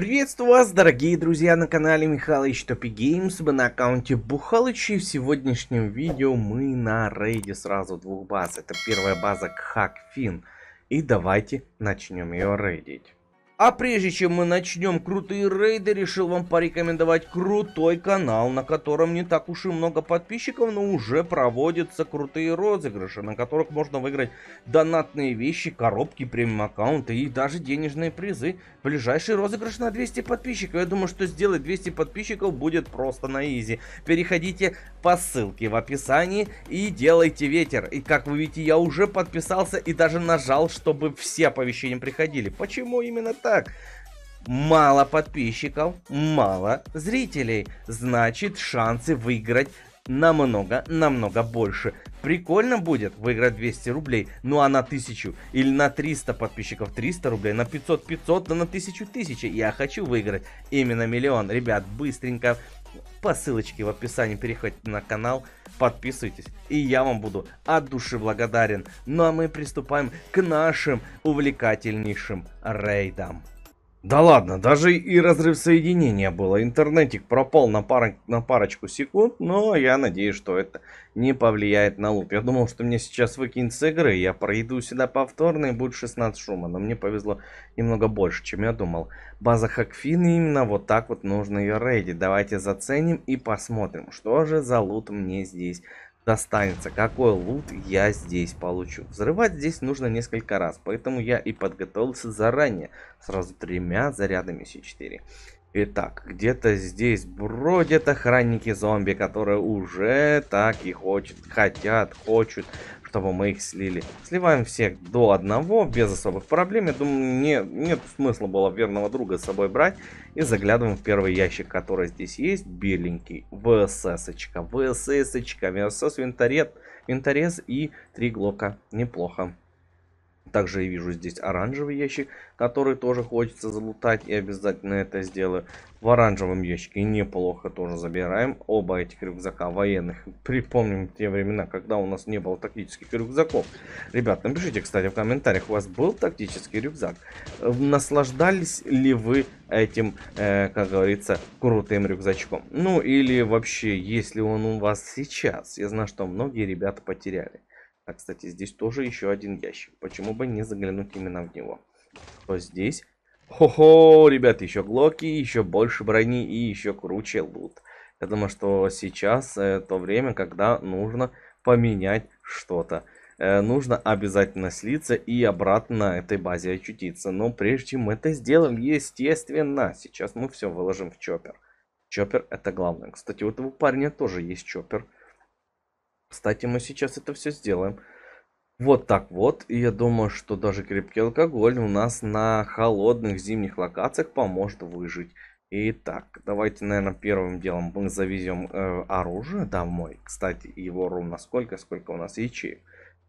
Приветствую вас, дорогие друзья, на канале Михалыч Топи Геймс, мы на аккаунте Бухалыч, и в сегодняшнем видео мы на рейде сразу двух баз. Это первая база Кхакфин, и давайте начнем ее рейдить. А прежде чем мы начнем крутые рейды, решил вам порекомендовать крутой канал, на котором не так уж и много подписчиков, но уже проводятся крутые розыгрыши, на которых можно выиграть донатные вещи, коробки, премиум аккаунты и даже денежные призы. Ближайший розыгрыш на 200 подписчиков. Я думаю, что сделать 200 подписчиков будет просто на изи. Переходите по ссылке в описании и делайте ветер. И как вы видите, я уже подписался и даже нажал, чтобы все оповещения приходили. Почему именно так? так. Мало подписчиков, мало зрителей. Значит, шансы выиграть намного-намного больше. Прикольно будет выиграть 200 рублей, ну а на 1000 или на 300 подписчиков 300 рублей, на 500 500, да на 1000 1000. Я хочу выиграть именно миллион. Ребят, быстренько по ссылочке в описании переходите на канал, подписывайтесь, и я вам буду от души благодарен. Ну а мы приступаем к нашим увлекательнейшим рейдам. Да ладно, даже и разрыв соединения было. Интернетик пропал на, пар... на парочку секунд, но я надеюсь, что это не повлияет на луп. Я думал, что мне сейчас выкинет с игры, я пройду сюда повторно и будет 16 шума. Но мне повезло немного больше, чем я думал. База Хакфина именно вот так вот нужно ее рейдить. Давайте заценим и посмотрим, что же за лут мне здесь достанется, какой лут я здесь получу. Взрывать здесь нужно несколько раз, поэтому я и подготовился заранее, сразу тремя зарядами С4. Итак, где-то здесь бродят охранники зомби, которые уже так и хочет, хотят, хотят. Того мы их слили. Сливаем всех до одного, без особых проблем. Я думаю, не, нет смысла было верного друга с собой брать. И заглядываем в первый ящик, который здесь есть. Беленький. ВССочка, ВССочка, ВСС-очка. ВСС, винторез, винторез и три глока. Неплохо. Также я вижу здесь оранжевый ящик, который тоже хочется залутать. И обязательно это сделаю. В оранжевом ящике неплохо тоже забираем. Оба этих рюкзака военных. Припомним те времена, когда у нас не было тактических рюкзаков. Ребят, напишите, кстати, в комментариях, у вас был тактический рюкзак? Э, наслаждались ли вы этим, э, как говорится, крутым рюкзачком? Ну или вообще, если он у вас сейчас? Я знаю, что многие ребята потеряли. А, кстати, здесь тоже еще один ящик. Почему бы не заглянуть именно в него? То здесь... Хо-хо, ребят, еще глоки, еще больше брони и еще круче лут. Я думаю, что сейчас э, то время, когда нужно поменять что-то. Э, нужно обязательно слиться и обратно на этой базе очутиться. Но прежде чем мы это сделаем, естественно, сейчас мы все выложим в чоппер. Чоппер это главное. Кстати, у этого парня тоже есть чоппер. Чоппер. Кстати, мы сейчас это все сделаем. Вот так вот. И я думаю, что даже крепкий алкоголь у нас на холодных зимних локациях поможет выжить. Итак, давайте, наверное, первым делом мы завезем э, оружие домой. Кстати, его ровно сколько, сколько у нас ячеек.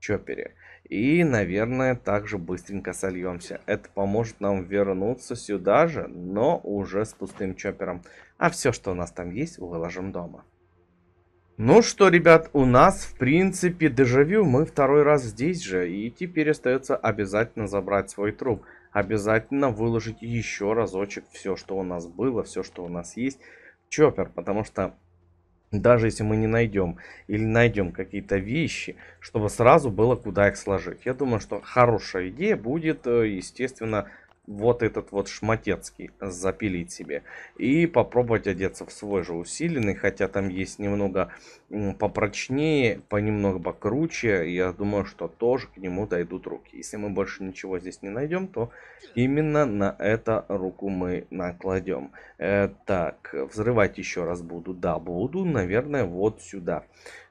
Чопере. И, наверное, также быстренько сольемся. Это поможет нам вернуться сюда же, но уже с пустым чопером. А все, что у нас там есть, выложим дома. Ну что, ребят, у нас, в принципе, дежавю. Мы второй раз здесь же. И теперь остается обязательно забрать свой труп. Обязательно выложить еще разочек все, что у нас было, все, что у нас есть. Чоппер, потому что даже если мы не найдем или найдем какие-то вещи, чтобы сразу было куда их сложить. Я думаю, что хорошая идея будет, э, естественно, вот этот вот шматецкий запилить себе и попробовать одеться в свой же усиленный, хотя там есть немного попрочнее, понемногу покруче, я думаю, что тоже к нему дойдут руки. Если мы больше ничего здесь не найдем, то именно на это руку мы накладем. Э, так, взрывать еще раз буду, да, буду, наверное, вот сюда. Сюда.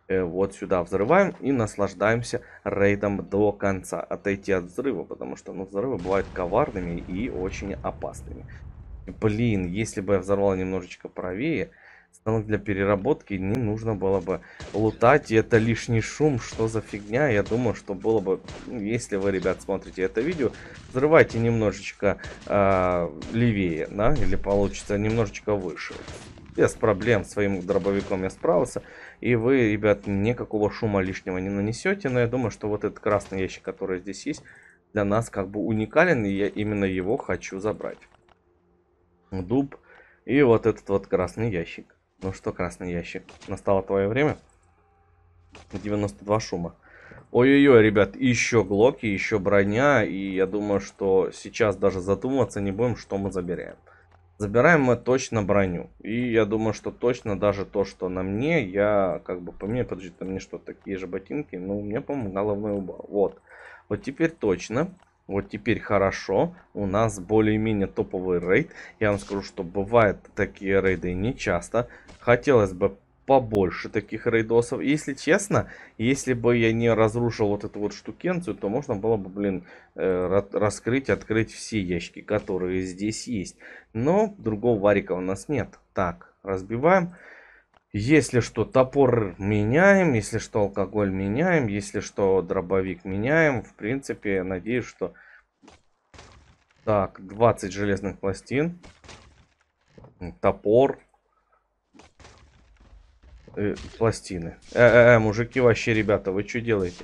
Э, вот сюда взрываем и наслаждаемся рейдом до конца. Отойти от взрыва, потому что ну, взрывы бывают коварными и очень опасными. Блин, если бы я взорвал немножечко правее, станок для переработки не нужно было бы лутать. И это лишний шум, что за фигня. Я думаю, что было бы, ну, если вы, ребят, смотрите это видео, взрывайте немножечко э, левее, да, или получится немножечко выше без проблем своим дробовиком я справился. И вы, ребят, никакого шума лишнего не нанесете. Но я думаю, что вот этот красный ящик, который здесь есть, для нас как бы уникален. И я именно его хочу забрать. Дуб и вот этот вот красный ящик. Ну что, красный ящик, настало твое время. 92 шума. Ой-ой-ой, ребят, еще глоки, еще броня. И я думаю, что сейчас даже задумываться не будем, что мы забираем. Забираем мы точно броню. И я думаю, что точно даже то, что на мне, я как бы по мне, подожди, на мне что, такие же ботинки? Ну, мне, по-моему, головной убор. Вот. Вот теперь точно. Вот теперь хорошо. У нас более-менее топовый рейд. Я вам скажу, что бывают такие рейды не часто. Хотелось бы побольше таких рейдосов. если честно, если бы я не разрушил вот эту вот штукенцию, то можно было бы, блин, э, раскрыть, открыть все ящики, которые здесь есть. Но другого варика у нас нет. Так, разбиваем. Если что, топор меняем, если что, алкоголь меняем, если что, дробовик меняем. В принципе, я надеюсь, что... Так, 20 железных пластин. Топор э, пластины. Э, э, э, мужики, вообще, ребята, вы что делаете?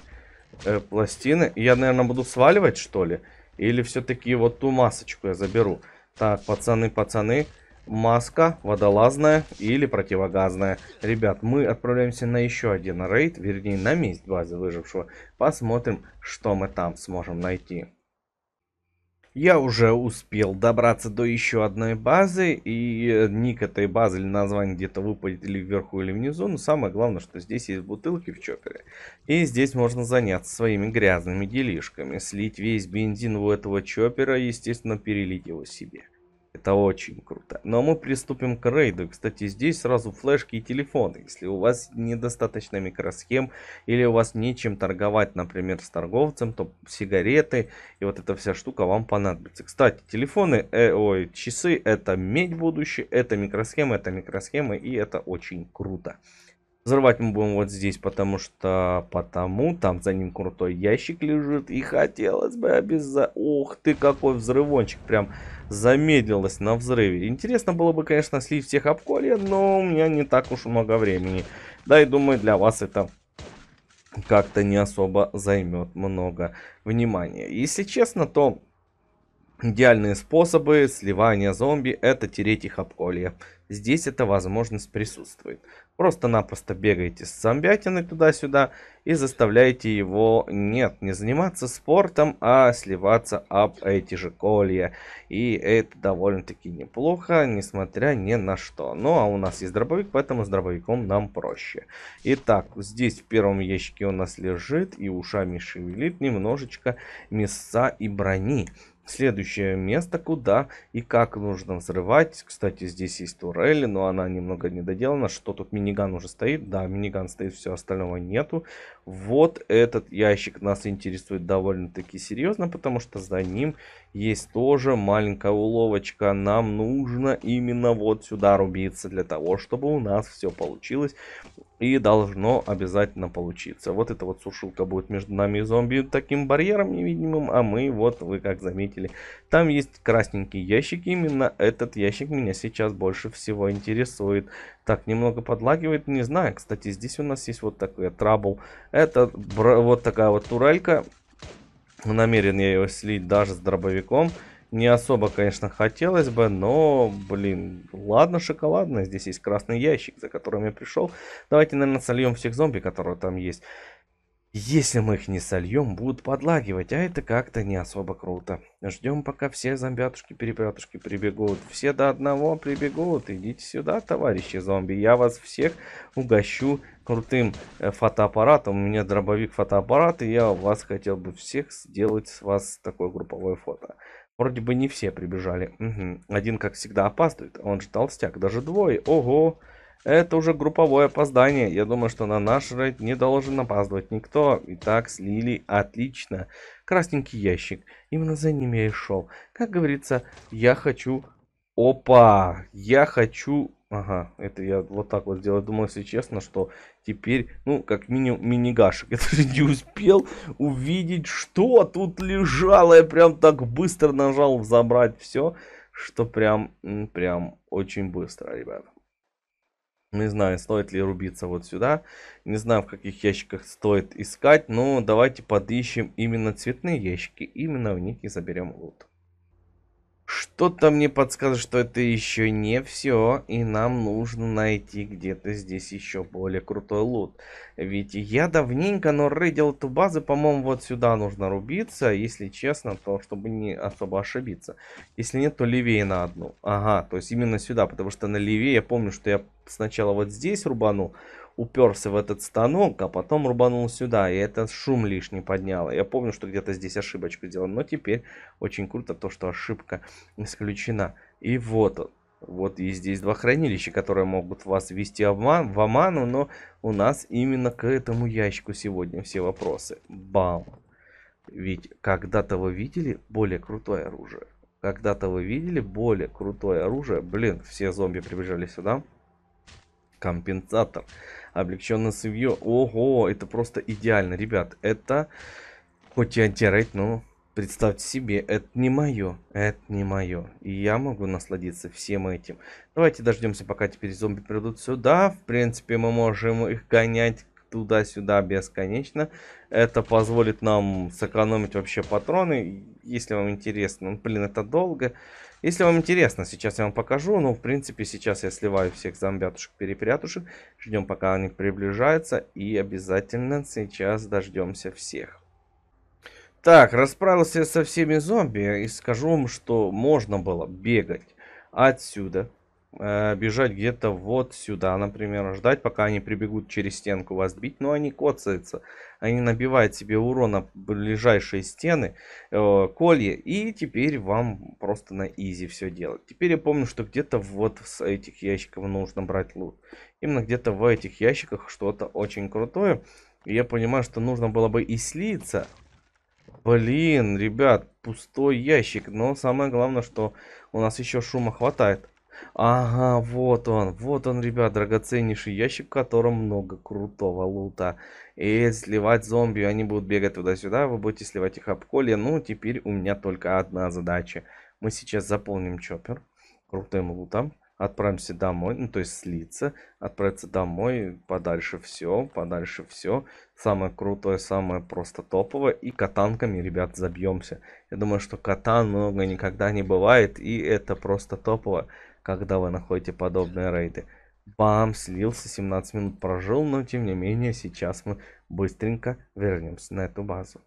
Э, пластины. Я, наверное, буду сваливать, что ли? Или все-таки вот ту масочку я заберу? Так, пацаны, пацаны. Маска водолазная или противогазная. Ребят, мы отправляемся на еще один рейд, вернее на месть базы выжившего. Посмотрим, что мы там сможем найти. Я уже успел добраться до еще одной базы, и э, ник этой базы или название где-то выпадет или вверху, или внизу. Но самое главное, что здесь есть бутылки в чопере. И здесь можно заняться своими грязными делишками. Слить весь бензин у этого чопера, естественно, перелить его себе. Это очень круто. Но ну, а мы приступим к рейду. Кстати, здесь сразу флешки и телефоны. Если у вас недостаточно микросхем или у вас нечем торговать, например, с торговцем, то сигареты и вот эта вся штука вам понадобится. Кстати, телефоны, э, ой, часы это медь будущее, это микросхемы, это микросхемы и это очень круто. Взрывать мы будем вот здесь, потому что... Потому там за ним крутой ящик лежит. И хотелось бы обязательно... Ух ты, какой взрывончик. Прям замедлилось на взрыве. Интересно было бы, конечно, слить всех об но у меня не так уж много времени. Да и думаю, для вас это как-то не особо займет много внимания. Если честно, то Идеальные способы сливания зомби – это тереть их об колья. Здесь эта возможность присутствует. Просто-напросто бегаете с зомбятиной туда-сюда и заставляете его, нет, не заниматься спортом, а сливаться об эти же колья. И это довольно-таки неплохо, несмотря ни на что. Ну, а у нас есть дробовик, поэтому с дробовиком нам проще. Итак, здесь в первом ящике у нас лежит и ушами шевелит немножечко мяса и брони. Следующее место, куда и как нужно взрывать. Кстати, здесь есть турель, но она немного не доделана, Что тут миниган уже стоит? Да, миниган стоит, все остального нету. Вот этот ящик нас интересует довольно-таки серьезно, потому что за ним есть тоже маленькая уловочка. Нам нужно именно вот сюда рубиться для того, чтобы у нас все получилось. И должно обязательно получиться. Вот эта вот сушилка будет между нами и зомби таким барьером невидимым. А мы, вот вы как заметили, там есть красненькие ящики. Именно этот ящик меня сейчас больше всего интересует. Так, немного подлагивает, не знаю. Кстати, здесь у нас есть вот такой трабл. Это вот такая вот турелька намерен я его слить даже с дробовиком. Не особо, конечно, хотелось бы, но, блин, ладно, шоколадно. Здесь есть красный ящик, за которым я пришел. Давайте, наверное, сольем всех зомби, которые там есть. Если мы их не сольем, будут подлагивать, а это как-то не особо круто. Ждем, пока все зомбятушки-перепрятушки прибегут. Все до одного прибегут. Идите сюда, товарищи зомби. Я вас всех угощу крутым э, фотоаппаратом. У меня дробовик фотоаппарат, и я у вас хотел бы всех сделать с вас такое групповое фото. Вроде бы не все прибежали. Угу. Один, как всегда, опаздывает. А он же толстяк. Даже двое. Ого! Ого! Это уже групповое опоздание. Я думаю, что на наш рейд не должен опаздывать никто. Итак, слили. Отлично. Красненький ящик. Именно за ним я и шел. Как говорится, я хочу... Опа! Я хочу... Ага, это я вот так вот сделал. Думаю, если честно, что теперь, ну, как минимум мини минигашек. Я даже не успел увидеть, что тут лежало. Я прям так быстро нажал забрать все, что прям, прям очень быстро, ребята. Не знаю, стоит ли рубиться вот сюда. Не знаю, в каких ящиках стоит искать. Но давайте подыщем именно цветные ящики. Именно в них и заберем лут. Что-то мне подсказывает, что это еще не все, и нам нужно найти где-то здесь еще более крутой лут. Ведь я давненько, но рейдил эту базу, по-моему, вот сюда нужно рубиться, если честно, то чтобы не особо ошибиться. Если нет, то левее на одну. Ага, то есть именно сюда, потому что на левее я помню, что я сначала вот здесь рубанул, уперся в этот станок, а потом рубанул сюда, и этот шум лишний поднял. Я помню, что где-то здесь ошибочку сделал, но теперь очень круто то, что ошибка исключена. И вот он. Вот и здесь два хранилища, которые могут вас ввести обман, в обману, но у нас именно к этому ящику сегодня все вопросы. Бам! Ведь когда-то вы видели более крутое оружие. Когда-то вы видели более крутое оружие. Блин, все зомби прибежали сюда. Компенсатор. Компенсатор облегченное сырье. Ого, это просто идеально, ребят. Это хоть и антирейд, но представьте себе, это не мое, это не мое. И я могу насладиться всем этим. Давайте дождемся, пока теперь зомби придут сюда. В принципе, мы можем их гонять туда-сюда бесконечно. Это позволит нам сэкономить вообще патроны, если вам интересно. Ну, блин, это долго. Если вам интересно, сейчас я вам покажу. Ну, в принципе, сейчас я сливаю всех зомбятушек-перепрятушек. Ждем, пока они приближаются. И обязательно сейчас дождемся всех. Так, расправился со всеми зомби и скажу вам, что можно было бегать отсюда э, бежать где-то вот сюда, например, ждать, пока они прибегут через стенку вас бить, но они коцаются, они набивают себе урона ближайшие стены, э, колье, и теперь вам просто на изи все делать. Теперь я помню, что где-то вот с этих ящиков нужно брать лут. Именно где-то в этих ящиках что-то очень крутое. И я понимаю, что нужно было бы и слиться, Блин, ребят, пустой ящик. Но самое главное, что у нас еще шума хватает. Ага, вот он, вот он, ребят, драгоценнейший ящик, в котором много крутого лута. И сливать зомби, они будут бегать туда-сюда, вы будете сливать их об коле. Ну, теперь у меня только одна задача. Мы сейчас заполним чоппер крутым лутом, отправимся домой, ну, то есть слиться, отправиться домой, подальше все, подальше все. Самое крутое, самое просто топовое. И катанками, ребят, забьемся. Я думаю, что катан много никогда не бывает, и это просто топовое когда вы находите подобные рейды. Бам, слился, 17 минут прожил, но тем не менее сейчас мы быстренько вернемся на эту базу.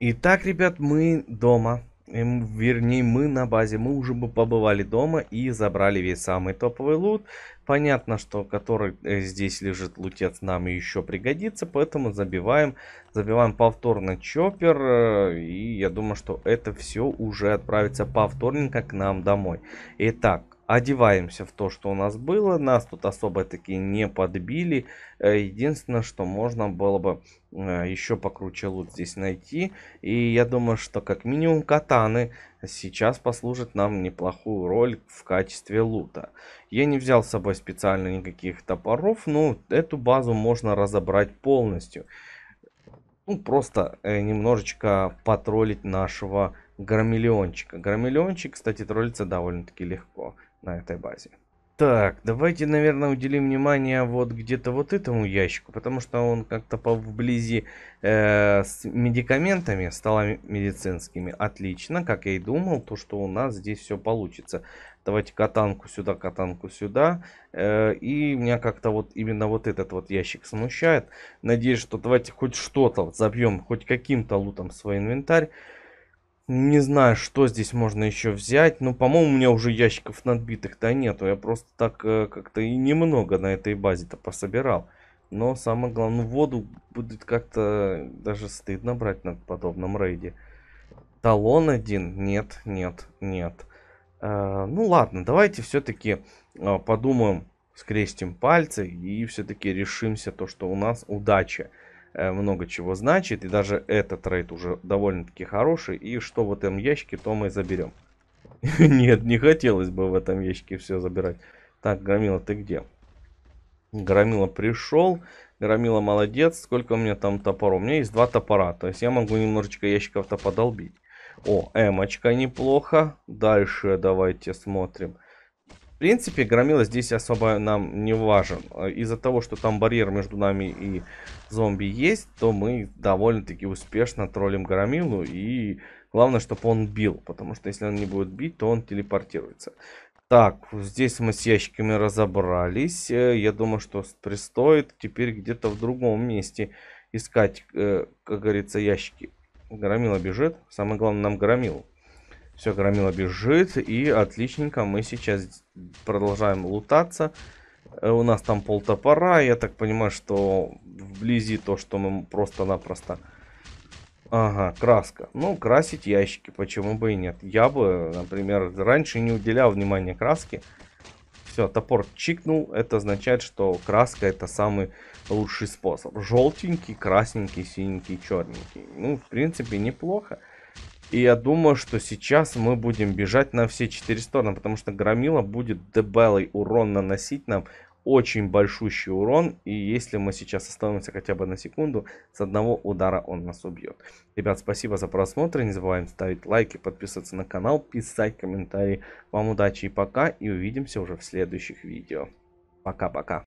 Итак, ребят, мы дома вернее, мы на базе, мы уже бы побывали дома и забрали весь самый топовый лут. Понятно, что который э, здесь лежит лутец нам еще пригодится, поэтому забиваем, забиваем повторно чоппер, э, и я думаю, что это все уже отправится повторненько к нам домой. Итак, Одеваемся в то, что у нас было. Нас тут особо-таки не подбили. Э, единственное, что можно было бы э, еще покруче лут здесь найти. И я думаю, что как минимум катаны сейчас послужат нам неплохую роль в качестве лута. Я не взял с собой специально никаких топоров, но эту базу можно разобрать полностью. Ну, просто э, немножечко потроллить нашего громилеончика. Громилеончик, кстати, троллится довольно-таки легко на этой базе. Так, давайте, наверное, уделим внимание вот где-то вот этому ящику, потому что он как-то поблизи э, с медикаментами, столами медицинскими. Отлично, как я и думал, то, что у нас здесь все получится. Давайте катанку сюда, катанку сюда. Э, и меня как-то вот именно вот этот вот ящик смущает. Надеюсь, что давайте хоть что-то вот забьем, хоть каким-то лутом свой инвентарь. Не знаю, что здесь можно еще взять. Но, по-моему, у меня уже ящиков надбитых-то нету. Я просто так э, как-то и немного на этой базе-то пособирал. Но самое главное, ну, воду будет как-то даже стыдно брать на подобном рейде. Талон один? Нет, нет, нет. Э, ну ладно, давайте все-таки э, подумаем, скрестим пальцы и все-таки решимся то, что у нас удача. Э, много чего значит. И даже этот рейд уже довольно-таки хороший. И что в этом ящике, то мы заберем. Нет, не хотелось бы в этом ящике все забирать. Так, Громила, ты где? Громила пришел. Громила молодец. Сколько у меня там топоров? У меня есть два топора. То есть я могу немножечко ящиков-то подолбить. О, эмочка неплохо. Дальше давайте смотрим. В принципе, громила здесь особо нам не важен. Э, из-за того, что там барьер между нами и зомби есть, то мы довольно-таки успешно троллим громилу. И главное, чтобы он бил, потому что если он не будет бить, то он телепортируется. Так, здесь мы с ящиками разобрались. Э, я думаю, что пристоит, теперь где-то в другом месте искать, э, как говорится, ящики. Громила бежит. Самое главное, нам громилу. Все, громила бежит. И отличненько мы сейчас продолжаем лутаться. Э, у нас там пол топора. Я так понимаю, что вблизи то, что мы просто-напросто... Ага, краска. Ну, красить ящики, почему бы и нет. Я бы, например, раньше не уделял внимания краске. Все, топор чикнул. Это означает, что краска это самый лучший способ. Желтенький, красненький, синенький, черненький. Ну, в принципе, неплохо. И я думаю, что сейчас мы будем бежать на все четыре стороны, потому что Громила будет дебелый урон наносить нам, очень большущий урон, и если мы сейчас остановимся хотя бы на секунду, с одного удара он нас убьет. Ребят, спасибо за просмотр, не забываем ставить лайки, подписываться на канал, писать комментарии. Вам удачи и пока, и увидимся уже в следующих видео. Пока-пока.